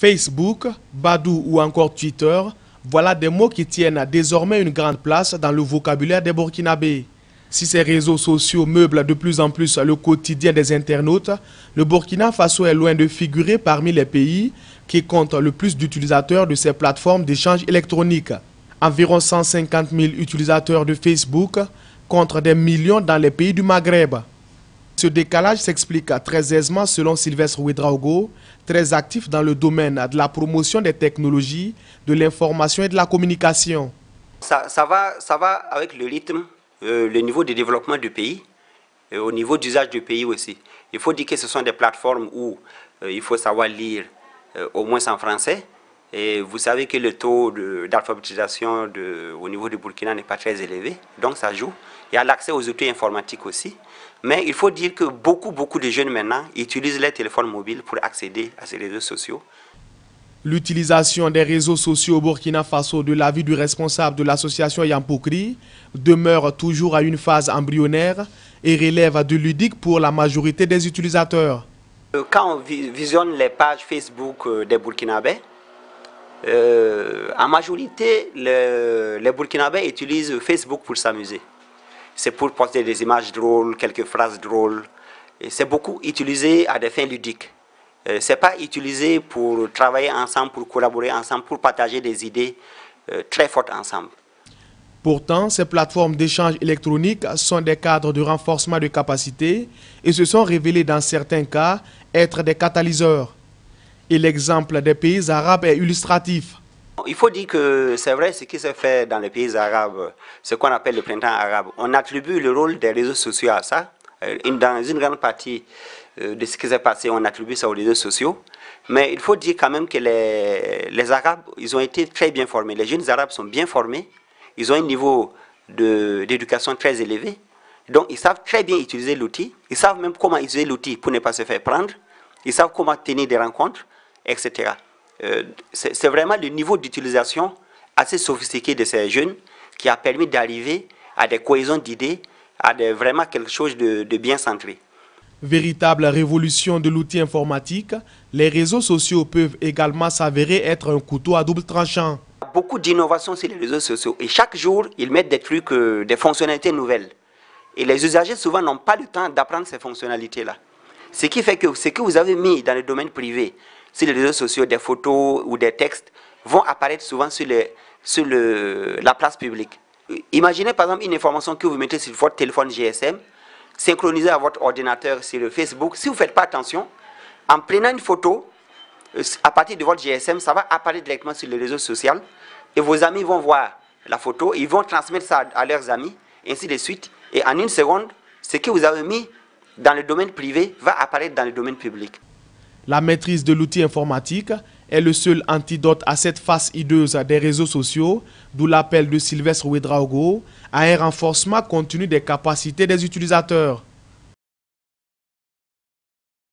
Facebook, Badou ou encore Twitter, voilà des mots qui tiennent désormais une grande place dans le vocabulaire des Burkinabés. Si ces réseaux sociaux meublent de plus en plus le quotidien des internautes, le Burkina Faso est loin de figurer parmi les pays qui comptent le plus d'utilisateurs de ces plateformes d'échange électronique. Environ 150 000 utilisateurs de Facebook contre des millions dans les pays du Maghreb. Ce décalage s'explique très aisément selon Sylvestre Ouedraogo, très actif dans le domaine de la promotion des technologies, de l'information et de la communication. Ça, va, avec le rythme, euh, le niveau de développement du pays, et euh, au niveau d'usage du pays aussi. Il faut dire que ce sont des plateformes où euh, il faut savoir lire au moins en français, et vous savez que le taux d'alphabétisation au niveau du Burkina n'est pas très élevé, donc ça joue. Il y a l'accès aux outils informatiques aussi. Mais il faut dire que beaucoup, beaucoup de jeunes maintenant utilisent les téléphones mobiles pour accéder à ces réseaux sociaux. L'utilisation des réseaux sociaux au Burkina Faso, de l'avis du responsable de l'association Yampokri, demeure toujours à une phase embryonnaire et relève de ludique pour la majorité des utilisateurs. Euh, quand on visionne les pages Facebook euh, des Burkinabés, euh, en majorité, le, les Burkinabés utilisent Facebook pour s'amuser. C'est pour poster des images drôles, quelques phrases drôles. C'est beaucoup utilisé à des fins ludiques. Ce euh, c'est pas utilisé pour travailler ensemble, pour collaborer ensemble, pour partager des idées euh, très fortes ensemble. Pourtant, ces plateformes d'échange électronique sont des cadres de renforcement de capacités et se sont révélées dans certains cas être des catalyseurs et l'exemple des pays arabes est illustratif. Il faut dire que c'est vrai ce qui se fait dans les pays arabes, ce qu'on appelle le printemps arabe. On attribue le rôle des réseaux sociaux à ça. Euh, dans une grande partie euh, de ce qui s'est passé, on attribue ça aux réseaux sociaux. Mais il faut dire quand même que les, les Arabes, ils ont été très bien formés. Les jeunes Arabes sont bien formés. Ils ont un niveau d'éducation très élevé. Donc, ils savent très bien utiliser l'outil. Ils savent même comment utiliser l'outil pour ne pas se faire prendre. Ils savent comment tenir des rencontres etc. Euh, c'est vraiment le niveau d'utilisation assez sophistiqué de ces jeunes qui a permis d'arriver à des cohésions d'idées, à vraiment quelque chose de, bien centré. Véritable révolution de l'outil informatique, les réseaux sociaux peuvent également s'avérer être un couteau à double tranchant. Beaucoup d'innovations sur les réseaux sociaux et chaque jour, ils mettent des trucs, euh, des fonctionnalités nouvelles. Et les usagers souvent n'ont pas le temps d'apprendre ces fonctionnalités-là. Ce qui fait que ce que vous avez mis dans le domaine privé, sur les réseaux sociaux, des photos ou des textes vont apparaître souvent sur, sur le, la place publique. Imaginez par exemple une information que vous mettez sur votre téléphone GSM, synchronisée à votre ordinateur sur le Facebook. Si vous ne faites pas attention, en prenant une photo euh, à partir de votre GSM, ça va apparaître directement sur les réseaux sociaux et vos amis vont voir la photo, ils vont transmettre ça à leurs amis, ainsi de suite. Et en une seconde, ce que vous avez mis dans le domaine privé va apparaître dans le domaine public. La maîtrise de l'outil informatique est le seul antidote à cette face hideuse des réseaux sociaux, d'où l'appel de Sylvestre Ouedraogo à un renforcement continu des capacités des utilisateurs.